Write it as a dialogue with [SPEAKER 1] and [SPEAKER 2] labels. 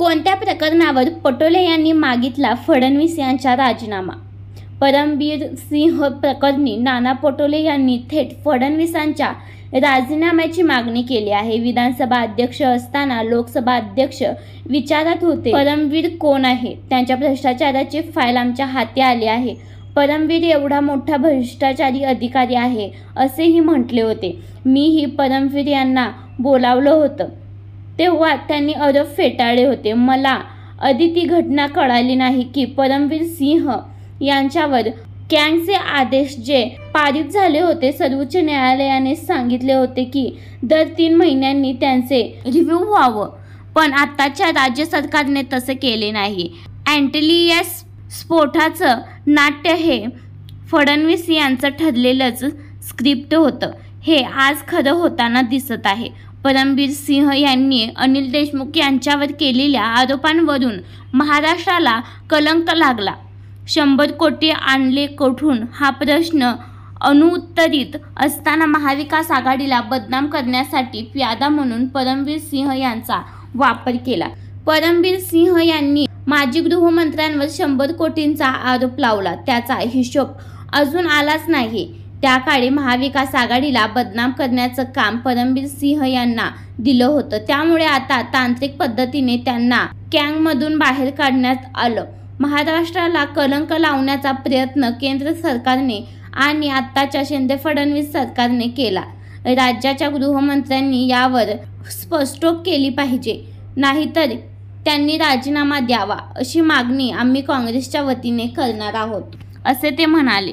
[SPEAKER 1] कोणत्या प्रकरणावर पटोले यांनी मागितला फडणवीस यांचा राजीनामा परमबीर सिंह प्रकरणी नाना पटोले यांनी थेट फडणवीसांच्या राजीनाम्याची मागणी केली आहे विधानसभा अध्यक्ष असताना लोकसभा अध्यक्ष विचारत होते परमवीर कोण आहे त्यांच्या भ्रष्टाचाराची फाईल आमच्या हाती आली आहे परमवीर एवढा मोठा भ्रष्टाचारी अधिकारी आहे असेही म्हटले होते मीही परमवीर यांना बोलावलं होतं तेव्हा त्यांनी अरब फेटाळले होते मला आधी ती घटना कळाली नाही की परमवीर सिंह यांच्यावर कॅंगचे आदेश जे पारित झाले होते सर्वोच्च न्यायालयाने सांगितले होते की दर तीन महिन्यांनी त्यांचे रिव्ह्यू व्हावं पण आत्ताच्या राज्य सरकारने तसे केले नाही अँटलियस स्फोटाचं नाट्य हे फडणवीस यांचं ठरलेलंच स्क्रिप्ट होतं हे आज खरं होताना दिसत आहे परमबीर सिंह यांनी अनिल देशमुख यांच्यावर केलेल्या आरोपांवरून महाराष्ट्राला कलंक लागला शंभर कोटी आणले कोठून हा प्रश्न अनुत्तरित असताना महाविकास आघाडीला बदनाम करण्यासाठी प्यादा म्हणून परमवीर सिंह यांचा वापर केला परमबीर सिंह यांनी माजी गृहमंत्र्यांवर शंभर कोटींचा आरोप लावला त्याचा हिशोब अजून आलाच नाही त्या काळी महाविकास आघाडीला बदनाम करण्याचं काम परमबीर सिंह यांना दिलं होतं त्यामुळे आता तांत्रिक पद्धतीने त्यांना कॅंगमधून बाहेर काढण्यात आलं महाराष्ट्राला कलंक लावण्याचा प्रयत्न केंद्र सरकारने आणि आत्ताच्या शिंदे फडणवीस सरकारने केला राज्याच्या गृहमंत्र्यांनी यावर स्पष्टोक केली पाहिजे नाहीतर त्यांनी राजीनामा द्यावा अशी मागणी आम्ही काँग्रेसच्या वतीने करणार आहोत असे
[SPEAKER 2] ते म्हणाले